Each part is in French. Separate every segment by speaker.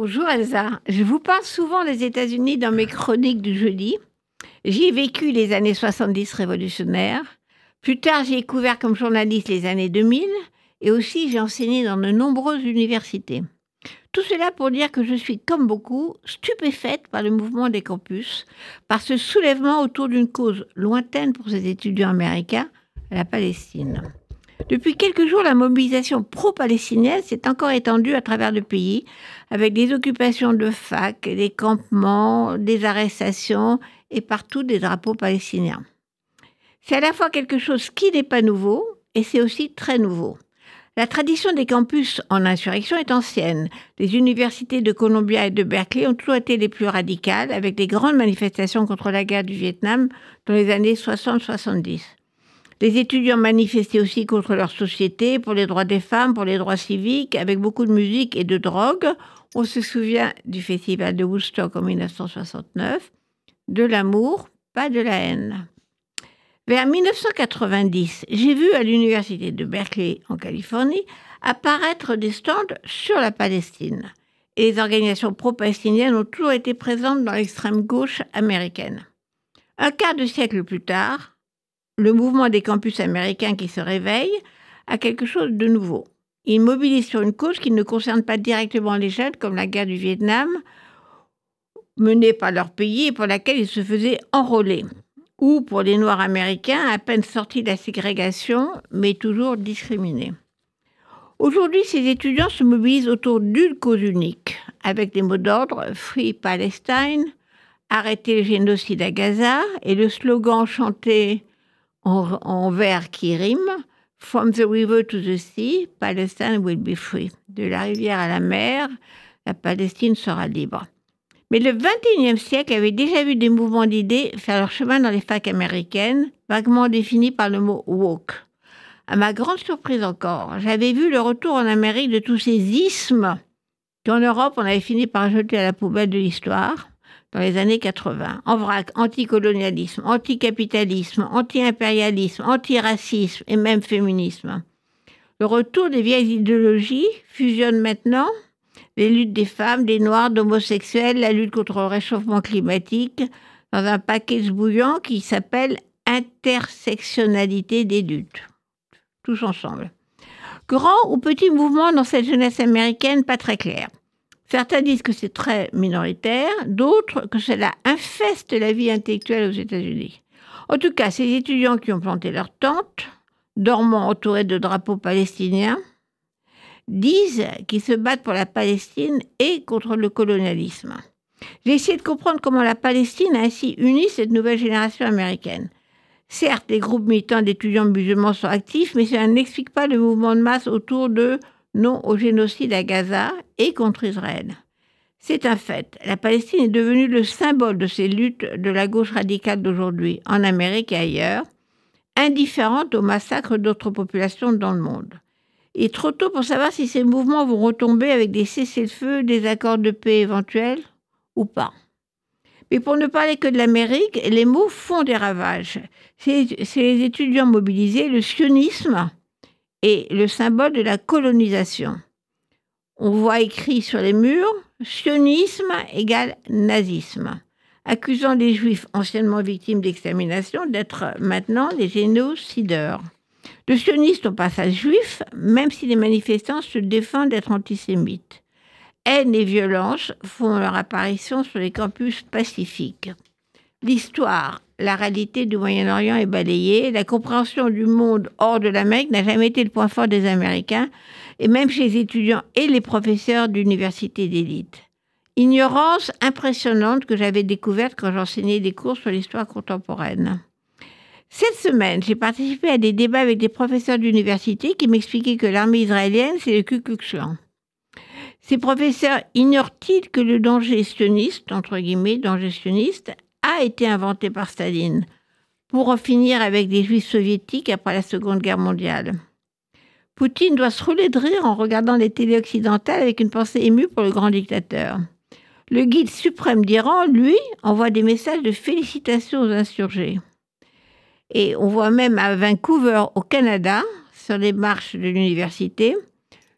Speaker 1: Bonjour Elsa. Je vous parle souvent des États-Unis dans mes chroniques du jeudi. J'y ai vécu les années 70 révolutionnaires. Plus tard, j'ai couvert comme journaliste les années 2000 et aussi j'ai enseigné dans de nombreuses universités. Tout cela pour dire que je suis, comme beaucoup, stupéfaite par le mouvement des campus, par ce soulèvement autour d'une cause lointaine pour ces étudiants américains, la Palestine. Depuis quelques jours, la mobilisation pro-palestinienne s'est encore étendue à travers le pays, avec des occupations de facs, des campements, des arrestations et partout des drapeaux palestiniens. C'est à la fois quelque chose qui n'est pas nouveau et c'est aussi très nouveau. La tradition des campus en insurrection est ancienne. Les universités de Columbia et de Berkeley ont toujours été les plus radicales, avec des grandes manifestations contre la guerre du Vietnam dans les années 60-70. Les étudiants manifestaient aussi contre leur société, pour les droits des femmes, pour les droits civiques, avec beaucoup de musique et de drogue. On se souvient du festival de Woodstock en 1969. De l'amour, pas de la haine. Vers 1990, j'ai vu à l'université de Berkeley en Californie apparaître des stands sur la Palestine. Et les organisations pro-palestiniennes ont toujours été présentes dans l'extrême gauche américaine. Un quart de siècle plus tard, le mouvement des campus américains qui se réveille a quelque chose de nouveau. Il mobilise sur une cause qui ne concerne pas directement les jeunes, comme la guerre du Vietnam, menée par leur pays et pour laquelle ils se faisaient enrôler. Ou pour les Noirs américains, à peine sortis de la ségrégation, mais toujours discriminés. Aujourd'hui, ces étudiants se mobilisent autour d'une cause unique, avec des mots d'ordre Free Palestine, Arrêter le génocide à Gaza et le slogan chanté en, vers qui rime From the river to the sea, Palestine will be free. De la rivière à la mer, la Palestine sera libre. Mais le XXIe siècle avait déjà vu des mouvements d'idées faire leur chemin dans les facs américaines, vaguement définis par le mot woke. À ma grande surprise encore, j'avais vu le retour en Amérique de tous ces ismes qu'en Europe on avait fini par jeter à la poubelle de l'histoire dans les années 80. En vrac, anticolonialisme, anticapitalisme, anti-impérialisme, antiracisme et même féminisme. Le retour des vieilles idéologies fusionne maintenant les luttes des femmes, des noirs, d'homosexuels, la lutte contre le réchauffement climatique, dans un paquet bouillant qui s'appelle intersectionnalité des luttes. Tous ensemble. Grand ou petit mouvement dans cette jeunesse américaine, pas très clair. Certains disent que c'est très minoritaire, d'autres que cela infeste la vie intellectuelle aux États-Unis. En tout cas, ces étudiants qui ont planté leur tente, dormant entourés de drapeaux palestiniens, disent qu'ils se battent pour la Palestine et contre le colonialisme. J'ai essayé de comprendre comment la Palestine a ainsi uni cette nouvelle génération américaine. Certes, les groupes militants d'étudiants musulmans sont actifs, mais cela n'explique pas le mouvement de masse autour de non au génocide à Gaza et contre Israël. C'est un fait. La Palestine est devenue le symbole de ces luttes de la gauche radicale d'aujourd'hui, en Amérique et ailleurs, indifférente aux massacres d'autres populations dans le monde. Il est trop tôt pour savoir si ces mouvements vont retomber avec des cessez-le-feu, des accords de paix éventuels ou pas. Mais pour ne parler que de l'Amérique, les mots font des ravages. C'est les étudiants mobilisés, le sionisme et le symbole de la colonisation. On voit écrit sur les murs sionisme égale nazisme, accusant les juifs anciennement victimes d'extermination d'être maintenant des génocideurs. Le sioniste au passage juifs, même si les manifestants se défendent d'être antisémites. Haine et violence font leur apparition sur les campus pacifiques. L'histoire la réalité du Moyen-Orient est balayée. La compréhension du monde hors de la l'Amérique n'a jamais été le point fort des Américains, et même chez les étudiants et les professeurs d'universités d'élite. Ignorance impressionnante que j'avais découverte quand j'enseignais des cours sur l'histoire contemporaine. Cette semaine, j'ai participé à des débats avec des professeurs d'université qui m'expliquaient que l'armée israélienne, c'est le Ku Ces professeurs ignorent-ils que le danger sioniste, entre guillemets, danger sioniste, a été inventé par Staline pour en finir avec les juifs soviétiques après la Seconde Guerre mondiale. Poutine doit se rouler de rire en regardant les télés occidentales avec une pensée émue pour le grand dictateur. Le guide suprême d'Iran, lui, envoie des messages de félicitations aux insurgés. Et on voit même à Vancouver, au Canada, sur les marches de l'université,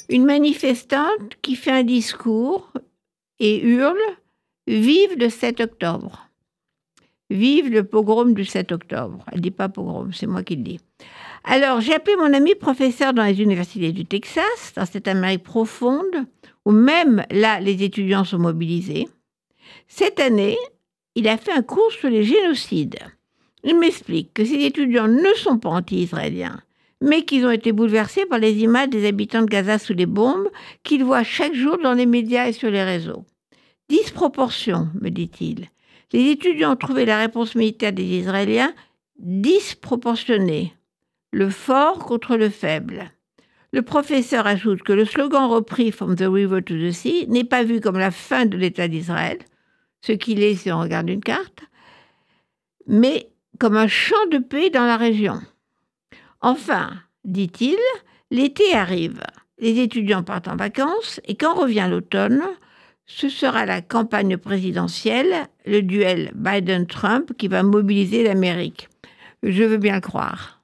Speaker 1: une manifestante qui fait un discours et hurle Vive le 7 octobre. Vive le pogrom du 7 octobre. Elle dit pas pogrom, c'est moi qui le dis. Alors, j'ai appelé mon ami professeur dans les universités du Texas, dans cette Amérique profonde, où même là, les étudiants sont mobilisés. Cette année, il a fait un cours sur les génocides. Il m'explique que ces étudiants ne sont pas anti-israéliens, mais qu'ils ont été bouleversés par les images des habitants de Gaza sous les bombes qu'ils voient chaque jour dans les médias et sur les réseaux. Disproportion, me dit-il. Les étudiants ont trouvé la réponse militaire des Israéliens disproportionnée. Le fort contre le faible. Le professeur ajoute que le slogan repris From the River to the Sea n'est pas vu comme la fin de l'État d'Israël, ce qu'il est si on regarde une carte, mais comme un champ de paix dans la région. Enfin, dit-il, l'été arrive, les étudiants partent en vacances et quand revient l'automne, ce sera la campagne présidentielle, le duel Biden-Trump qui va mobiliser l'Amérique. Je veux bien le croire.